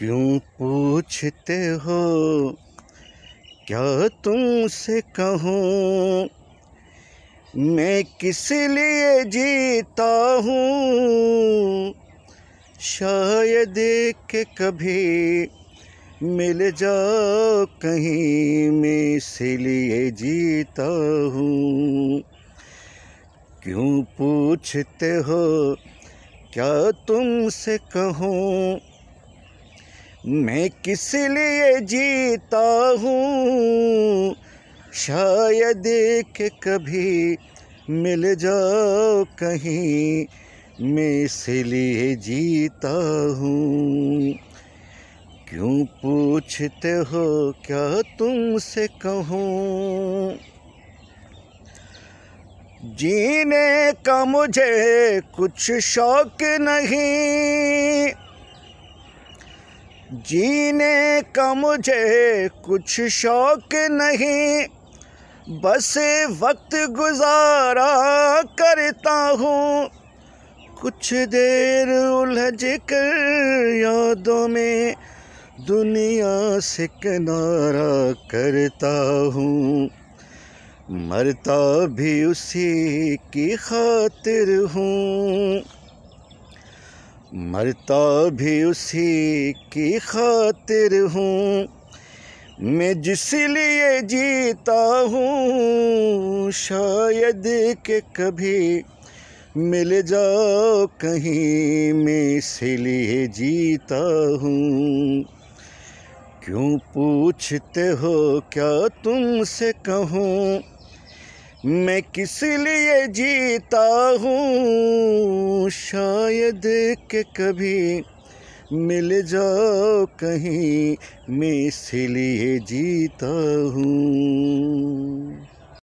क्यों पूछते हो क्या तुमसे कहूँ मैं किस लिए जीता हूँ शायद के कभी मिल जाओ कहीं मैं इसलिए जीता हूँ क्यों पूछते हो क्या तुमसे कहूँ मैं किस लिए जीता हूँ शायद एक कभी मिल जाओ कहीं मैं इसलिए जीता हूँ क्यों पूछते हो क्या तुमसे कहूँ जीने का मुझे कुछ शौक नहीं जीने का मुझे कुछ शौक नहीं बस वक्त गुजारा करता हूँ कुछ देर उलझ कर यादों में दुनिया से किनारा करता हूँ मरता भी उसी की खातिर हूँ मरता भी उसी की खातिर हूँ मैं जिसलिए जीता हूँ शायद के कभी मिल जाओ कहीं मैं इसलिए जीता हूँ क्यों पूछते हो क्या तुमसे कहूँ मैं किस लिए जीता हूँ शायद के कभी मिल जाओ कहीं मैं इसलिए जीता हूँ